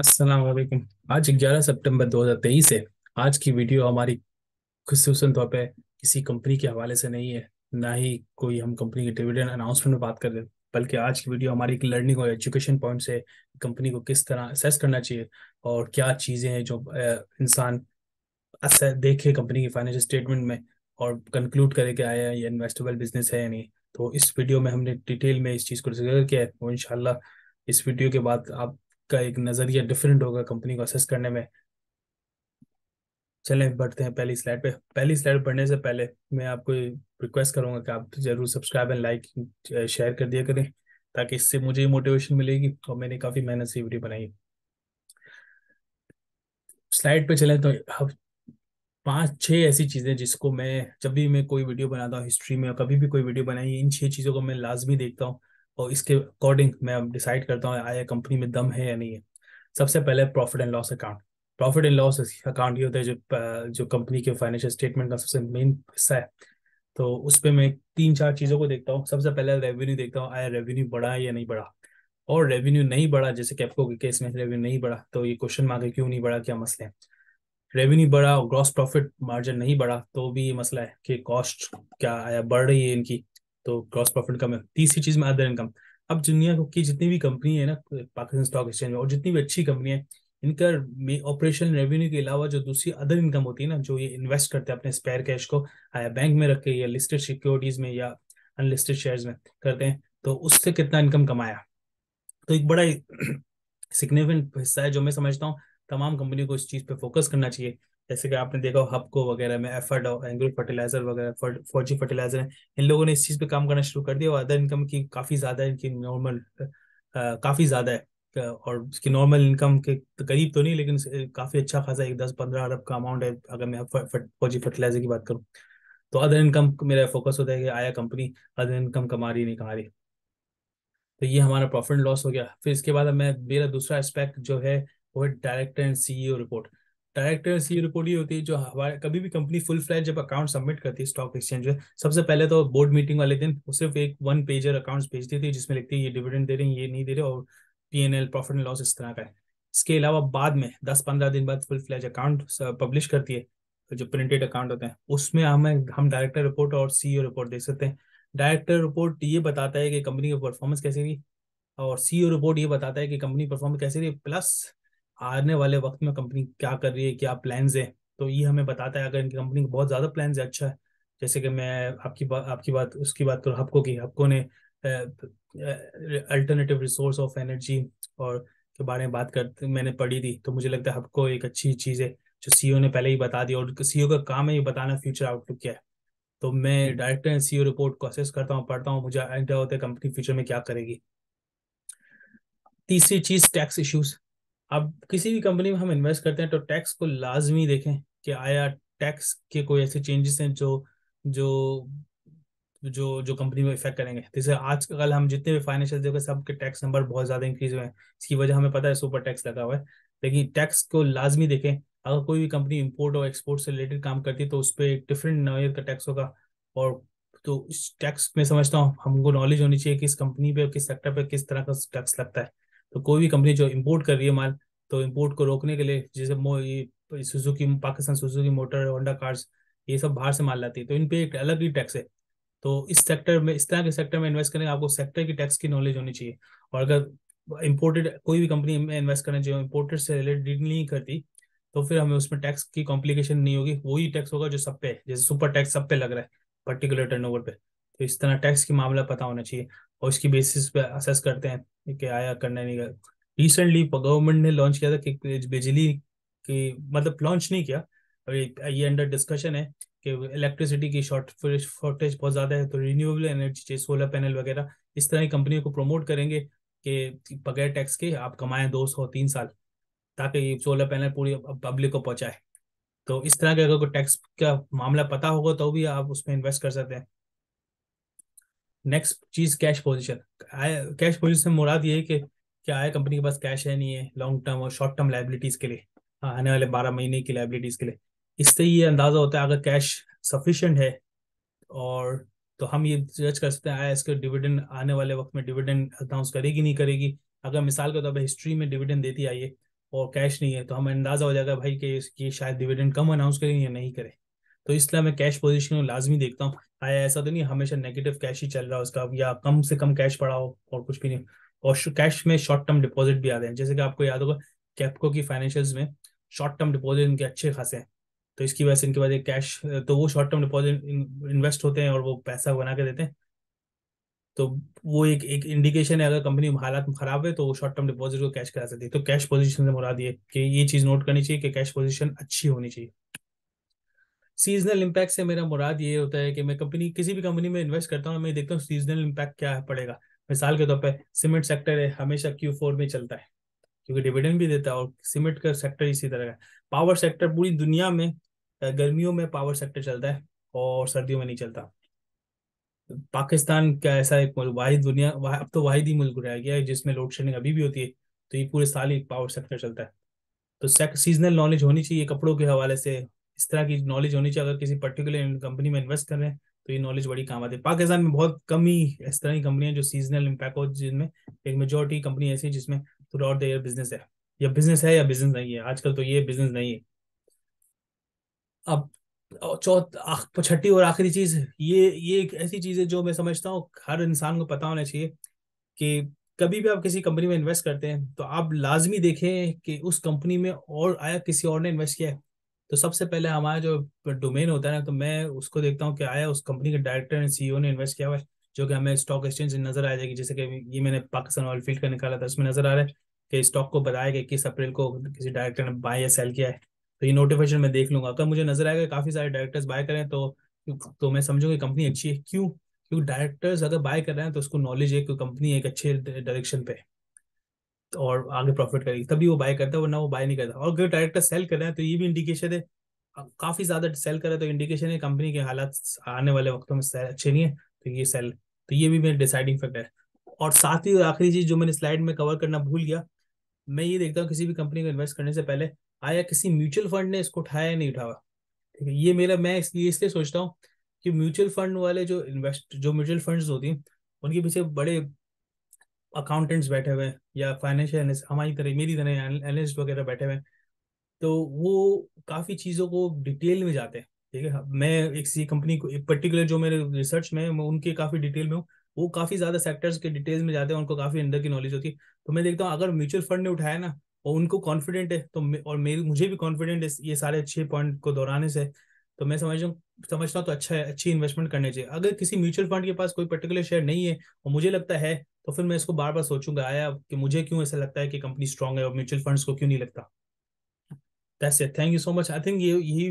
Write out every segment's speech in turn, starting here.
अस्सलाम वालेकुम आज 11 सितंबर 2023 है आज की वीडियो हमारी खसूस तौर पर किसी कंपनी के हवाले से नहीं है ना ही कोई हम कंपनी के डिविडेंड अनाउंसमेंट में बात कर रहे हैं बल्कि आज की वीडियो हमारी एक लर्निंग और एजुकेशन पॉइंट से कंपनी को किस तरह असेस करना चाहिए और क्या चीज़ें हैं जो इंसान देखे कंपनी की फाइनेंशियल स्टेटमेंट में और कंक्लूड करे कि आया ये इन्वेस्टेबल बिजनेस है या नहीं तो इस वीडियो में हमने डिटेल में इस चीज़ को जिक्र किया है और तो इन इस वीडियो के बाद आप का एक नजरिया डिफरेंट होगा कंपनी को असेस करने में चलें बढ़ते हैं पहली स्लाइड पे पहली स्लाइड बढ़ने से पहले मैं आपको रिक्वेस्ट करूंगा कि आप जरूर सब्सक्राइब एंड लाइक शेयर कर दिया करें ताकि इससे मुझे मोटिवेशन मिलेगी और मैंने काफी मेहनत से वीडियो बनाई स्लाइड पे चलें तो पांच छह ऐसी चीजें जिसको मैं जब भी मैं कोई वीडियो बनाता हूँ हिस्ट्री में कभी भी कोई वीडियो बनाई इन छह चीजों को मैं लाजमी देखता हूँ और इसके अकॉर्डिंग मैं अब डिसाइड करता हूँ आया कंपनी में दम है या नहीं है सबसे पहले profit and loss account profit and loss account ये होता है जो जो कंपनी के फाइनेंशियल स्टेटमेंट का सबसे मेन हिस्सा है तो उस पर मैं तीन चार चीज़ों को देखता हूँ सबसे पहले रेवेन्यू देखता हूँ आया रेवेन्यू बढ़ा है या नहीं बढ़ा और रेवेन्यू नहीं बढ़ा जैसे कैपको के केस में रेवेन्यू नहीं बढ़ा तो ये क्वेश्चन मांगे क्यों नहीं बढ़ा क्या मसले हैं रेवेन्यू बढ़ा ग्रॉस प्रॉफिट मार्जिन नहीं बढ़ा तो भी ये मसला है कि कॉस्ट क्या आया बढ़ रही है इनकी तो क्रॉस प्रॉफिट कम है तीसरी चीज में अदर इनकम अब दुनिया की जितनी भी कंपनी है ना पाकिस्तान स्टॉक एक्सचेंज में और जितनी भी अच्छी कंपनी है इनका ऑपरेशन रेवेन्यू के अलावा जो दूसरी अदर इनकम होती है ना जो ये इन्वेस्ट करते हैं अपने स्पेयर कैश को आया बैंक में रख के या लिस्टेड सिक्योरिटीज में या अनलिस्टेड शेयर्स में करते हैं तो उससे कितना इनकम कमाया तो एक बड़ा सिग्निफिकेंट हिस्सा है जो मैं समझता हूँ तमाम कंपनियों को इस चीज़ पे फोकस करना चाहिए जैसे कि आपने देखा हबको वगैरह में एफर्ड एंग्रो फर्टिलाइजर वगैरह फौजी फर्टिलाइजर है इन लोगों ने इस चीज़ पे काम करना शुरू कर दिया और अदर इनकम की काफ़ी ज़्यादा इनकी नॉर्मल काफ़ी ज़्यादा है और उसकी नॉर्मल इनकम के करीब तो, तो नहीं लेकिन काफ़ी अच्छा खासा एक दस पंद्रह अरब का अमाउंट है अगर मैं फौजी फर्टिलाइजर की बात करूँ तो अदर इनकम मेरा फोकस होता है कि आया कंपनी अदर इनकम कमा रही नहीं कमा रही तो ये हमारा प्रॉफिट लॉस हो गया फिर इसके बाद मैं मेरा दूसरा एस्पेक्ट जो है वो है director and CEO report direct C report ये होती है जो हमारे कभी भी कंपनी फुल फ्लैज जब अकाउंट सबमिट करती है स्टॉक एक्सचेंज में सबसे पहले तो बोर्ड मीटिंग वाले दिन वो सिर्फ एक वन पेजर अकाउंट्स भेज देती है जिसमें लिखती है ये डिविडेंड दे रहे हैं ये नहीं दे रहे और P N L profit and loss इस तरह का है इसके अलावा बाद में दस पंद्रह दिन बाद फुल फ्लैज अकाउंट पब्लिश करती है जो प्रिंटेड अकाउंट होते हैं उसमें हमें हम डायरेक्टर रिपोर्ट और सीईओ रिपोर्ट e देख सकते हैं डायरेक्टर रिपोर्ट ये बताता है कि कंपनी की परफॉर्मेंस कैसी रही और ओ रिपोर्ट e ये बताता है कि कंपनी परफॉर्मेंस कैसी रही प्लस आने वाले वक्त में कंपनी क्या कर रही है क्या प्लान्स है तो ये हमें बताता है अगर इनकी कंपनी को बहुत ज़्यादा प्लान्स है अच्छा है जैसे कि मैं आपकी बात आपकी बात उसकी बात करूँ तो हबको की हबको ने अल्टरनेटिव रिसोर्स ऑफ एनर्जी और के बारे में बात कर मैंने पढ़ी थी तो मुझे लगता है हबको एक अच्छी चीज़ है जो सीईओ e ने पहले ही बता दिया और सीईओ e का काम है ये बताना फ्यूचर आउटलुक क्या है तो मैं डायरेक्टर सी ओ रिपोर्ट को असेस करता हूँ पढ़ता हूँ मुझे आइडिया होता है कंपनी फ्यूचर में क्या करेगी तीसरी चीज टैक्स इश्यूज अब किसी भी कंपनी में हम इन्वेस्ट करते हैं तो टैक्स को लाजमी देखें कि आया टैक्स के कोई ऐसे चेंजेस हैं जो जो जो जो कंपनी में इफेक्ट करेंगे जैसे आज कल हम जितने भी फाइनेंशियल देखे सबके टैक्स नंबर बहुत ज़्यादा इंक्रीज हुए हैं इसकी वजह हमें पता है सुपर टैक्स लगा हुआ है लेकिन टैक्स को लाजमी देखें अगर कोई भी कंपनी इम्पोर्ट और एक्सपोर्ट से रिलेटेड काम करती है तो उस पर डिफरेंट नोयत का टैक्स होगा और तो इस टैक्स में समझता हूँ हमको नॉलेज होनी चाहिए कि इस कंपनी पे किस सेक्टर पे किस तरह का टैक्स लगता है तो कोई भी कंपनी जो इम्पोर्ट कर रही है माल तो इम्पोर्ट को रोकने के लिए जैसे ये Suzuki Pakistan Suzuki motor Honda cars ये सब बाहर से माल लाती है तो इन पे एक अलग ही टैक्स है तो इस सेक्टर में इस तरह के सेक्टर में इन्वेस्ट करेंगे आपको सेक्टर की टैक्स की नॉलेज होनी चाहिए और अगर इम्पोर्टेड कोई भी कंपनी में इन्वेस्ट करें जो इम्पोर्टेड से रिलेटेड नहीं करती तो फिर हमें उसमें टैक्स की कॉम्प्लिकेशन नहीं होगी वही टैक्स होगा जो सब पे जैसे सुपर टैक्स सब पे लग रहा है पर्टिकुलर टर्नओवर पे तो इस तरह टैक्स की मामला पता होना चाहिए और इसकी बेसिस पे असेस करते हैं कि आया करना नहीं रिसेंटली गवर्नमेंट ने लॉन्च किया था कि बिजली की मतलब लॉन्च नहीं किया अभी ये अंडर डिस्कशन है कि इलेक्ट्रिसिटी की शॉर्ट शॉर्टेज बहुत ज़्यादा है तो रिन्यूएबल एनर्जी चाहिए सोलर पैनल वगैरह इस तरह की कंपनियों को प्रमोट करेंगे कि बगैर टैक्स के आप कमाएं दो सौ तीन साल ताकि सोलर पैनल पूरी पब्लिक को पहुंचाए तो इस तरह के अगर कोई टैक्स का मामला पता होगा तो भी आप उसमें इन्वेस्ट कर सकते हैं नेक्स्ट चीज कैश पोजीशन कैश पोजिशन से मुराद ये है कि क्या है कंपनी के पास कैश है नहीं है लॉन्ग टर्म और शॉर्ट टर्म लाइबिलिटीज के लिए हाँ, आने वाले बारह महीने की लाइबिलिटीज के लिए इससे ये अंदाजा होता है अगर कैश सफिशेंट है और तो हम ये जज कर सकते हैं आया इसके डिविडेंड आने वाले वक्त में डिविडेंड अनाउंस करेगी नहीं करेगी अगर मिसाल के तौर पर हिस्ट्री में डिविडेंड देती आई है और कैश नहीं है तो हमें अंदाजा हो जाएगा भाई कि ये शायद डिविडेंड कम अनाउंस करें या नहीं करें तो इसलिए मैं कैश पोजिशन में लाजमी देखता हूँ आया ऐसा तो नहीं हमेशा नेगेटिव कैश ही चल रहा है उसका या कम से कम कैश पड़ा हो और कुछ भी नहीं और कैश में शॉर्ट टर्म डिपॉजिट भी आते हैं जैसे कि आपको याद होगा कैपको की फाइनेंशियल्स में शॉर्ट टर्म डिपॉजिट इनके अच्छे खासे हैं तो इसकी वजह से इनके पास एक कैश तो वो शॉर्ट टर्म डिपॉजिट इन्वेस्ट होते हैं और वो पैसा बना के देते हैं तो वो एक एक इंडिकेशन है अगर कंपनी हालात खराब है तो वो शॉर्ट टर्म डिपॉजिट को कैश करा सकती है तो कैश पोजीशन से मुराद ये कि ये चीज़ नोट करनी चाहिए कि कैश पोजीशन अच्छी होनी चाहिए सीजनल इम्पैक्ट से मेरा मुराद ये होता है कि मैं कंपनी किसी भी कंपनी में इन्वेस्ट करता हूँ मैं देखता हूँ सीजनल इम्पैक्ट क्या है पड़ेगा मिसाल के तौर पर सीमेंट सेक्टर है हमेशा क्यू फोर में चलता है क्योंकि डिविडेंड भी देता है और सीमेंट का सेक्टर इसी तरह का पावर सेक्टर पूरी दुनिया में गर्मियों में पावर सेक्टर चलता है और सर्दियों में नहीं चलता पाकिस्तान का ऐसा एक मुल्क वाहिद दुनिया वा, अब तो वाहिद ही मुल्क रह गया है जिसमें लोड शेडिंग अभी भी होती है तो ये पूरे साल ही पावर सेक्टर चलता है तो सीजनल नॉलेज होनी चाहिए कपड़ों के हवाले से इस तरह की नॉलेज होनी चाहिए अगर किसी पर्टिकुलर कंपनी में इन्वेस्ट कर रहे हैं तो ये नॉलेज बड़ी काम आती है पाकिस्तान में बहुत कम ही इस तरह की कंपनियां जो सीजनल इम्पैक्ट हो जिनमें एक मेजोरिटी कंपनी ऐसी है जिसमें throughout the year business है या बिजनेस है या बिजनेस नहीं है आजकल तो ये बिजनेस नहीं है अब चौथ छठी और आखिरी चीज ये ये एक ऐसी चीज है जो मैं समझता हूँ हर इंसान को पता होना चाहिए कि कभी भी आप किसी कंपनी में इन्वेस्ट करते हैं तो आप लाजमी देखें कि उस कंपनी में और आया किसी और ने इन्वेस्ट किया है तो सबसे पहले हमारा जो डोमेन होता है ना तो मैं उसको देखता हूँ क्या है उस कंपनी के डायरेक्टर एंड सीईओ ने इन्वेस्ट किया हुआ है जो कि हमें स्टॉक एक्सचेंज नजर आ जाएगी जैसे कि ये मैंने पाकिस्तान ऑयल फील्ड का निकाला था उसमें नजर आ रहा है कि स्टॉक को बताया कि इक्कीस अप्रैल को किसी डायरेक्टर ने बाय या सेल किया है तो ये नोटिफिकेशन मैं देख लूंगा तो मुझे नजर आएगा काफी सारे डायरेक्टर्स बाय करें तो तो मैं समझूंगा कंपनी अच्छी है क्यों क्योंकि डायरेक्टर्स अगर बाय कर रहे हैं तो उसको नॉलेज है कि कंपनी एक अच्छे डायरेक्शन पे है और आगे प्रॉफिट करेगी तभी वो बाय करता है वरना वो बाय नहीं करता और अगर डायरेक्टर सेल कर रहे हैं तो ये भी इंडिकेशन है काफी ज्यादा सेल कर रहे हैं तो इंडिकेशन है कंपनी के हालात आने वाले वक्तों में अच्छे नहीं है तो ये सेल तो ये भी मेरा डिसाइडिंग फैक्टर है और साथ ही आखिरी चीज जो मैंने स्लाइड में कवर करना भूल गया मैं ये देखता हूँ किसी भी कंपनी को इन्वेस्ट करने से पहले आया किसी म्यूचुअल फंड ने इसको उठाया नहीं उठावा ठीक है ये मेरा मैं इसलिए इसलिए सोचता हूँ कि म्यूचुअल फंड वाले जो इन्वेस्ट जो म्यूचुअल फंड्स होती हैं उनके पीछे बड़े अकाउंटेंट्स बैठे हुए हैं या फाइनेंशियल हमारी तरह मेरी तरह एनलिस्ट वगैरह बैठे हुए हैं तो वो काफ़ी चीज़ों को डिटेल में जाते हैं ठीक है मैं एक सी कंपनी को एक पर्टिकुलर जो मेरे रिसर्च में मैं उनके काफ़ी डिटेल में हूँ वो काफ़ी ज़्यादा सेक्टर्स के डिटेल्स में जाते हैं उनको काफ़ी अंदर की नॉलेज होती है तो मैं देखता हूँ अगर म्यूचुअल फंड ने उठाया ना और उनको कॉन्फिडेंट है तो और मेरे मुझे भी कॉन्फिडेंट है ये सारे अच्छे पॉइंट को दोहराने से तो मैं समझ रहा हूँ समझता हूँ तो अच्छा है अच्छी इन्वेस्टमेंट करने चाहिए अगर किसी म्यूचुअल फंड के पास कोई पर्टिकुलर शेयर नहीं है और मुझे लगता है तो फिर मैं इसको बार बार सोचूंगा आया कि मुझे क्यों ऐसा लगता है कि कंपनी स्ट्रांग है और म्यूचुअल फंड्स को क्यों नहीं लगता that's it thank you so much I think ये यही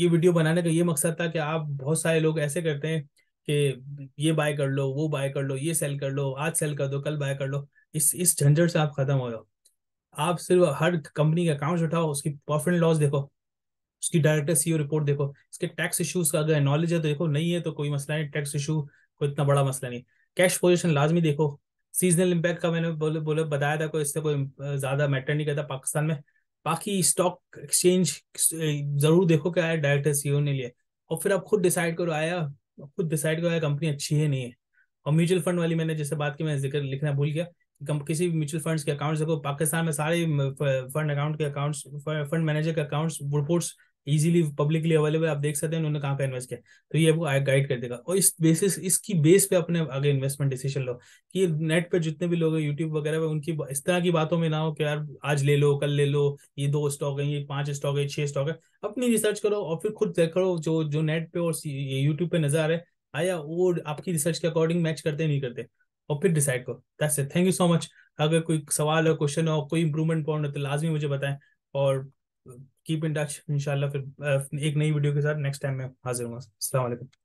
ये वीडियो बनाने का ये मकसद था कि आप बहुत सारे लोग ऐसे करते हैं कि ये बाय कर लो वो बाय कर लो ये सेल कर लो आज सेल कर दो कल बाय कर लो इस इस झंझट से आप खत्म हो जाओ आप सिर्फ हर कंपनी का अकाउंट उठाओ उसकी प्रॉफिट लॉस देखो उसकी डायरेक्टर सीईओ रिपोर्ट देखो इसके टैक्स इश्यूज का अगर नॉलेज है तो देखो नहीं है तो कोई मसला नहीं टैक्स इशू कोई इतना बड़ा मसला नहीं कैश पोजिशन लाजमी देखो सीजनल इम्पैक्ट का मैंने बोले बोले बताया था कोई इससे कोई ज़्यादा मैटर नहीं करता पाकिस्तान में बाकी स्टॉक एक्सचेंज ज़रूर देखो क्या है डायरेक्टर सीईओ e ने लिए और फिर आप खुद डिसाइड करो आया खुद डिसाइड करो आया कंपनी अच्छी है नहीं है और म्यूचुअल फंड वाली मैंने जैसे बात की मैं जिक्र लिखना भूल गया कम किसी भी म्यूचुअल फंड्स के अकाउंट्स देखो पाकिस्तान में सारे फंड अकाउंट के अकाउंट्स फंड मैनेजर के accounts reports easily publicly available आप देख सकते हैं उन्होंने कहाँ पे इन्वेस्ट किया तो ये आपको गाइड कर देगा और इस बेसिस इसकी बेस पे अपने आगे इन्वेस्टमेंट डिसीजन लो कि नेट पे जितने भी लोग हैं यूट्यूब वगैरह पे उनकी इस तरह की बातों में ना हो कि यार आज ले लो कल ले लो ये दो स्टॉक है ये पांच स्टॉक है छह स्टॉक है अपनी रिसर्च करो और फिर खुद देख लो जो जो नेट पे और यूट्यूब पे नजर आ रहे आया वो आपकी रिसर्च के अकॉर्डिंग मैच करते नहीं करते और फिर डिसाइड करो that's it thank you so much अगर कोई सवाल हो क्वेश्चन हो कोई इंप्रूवमेंट पॉइंट हो तो लाजमी मुझे बताएं और कीप इन टच इंशाल्लाह फिर एक नई वीडियो के साथ नेक्स्ट टाइम मैं हाजिर हूँ अस्सलाम वालेकुम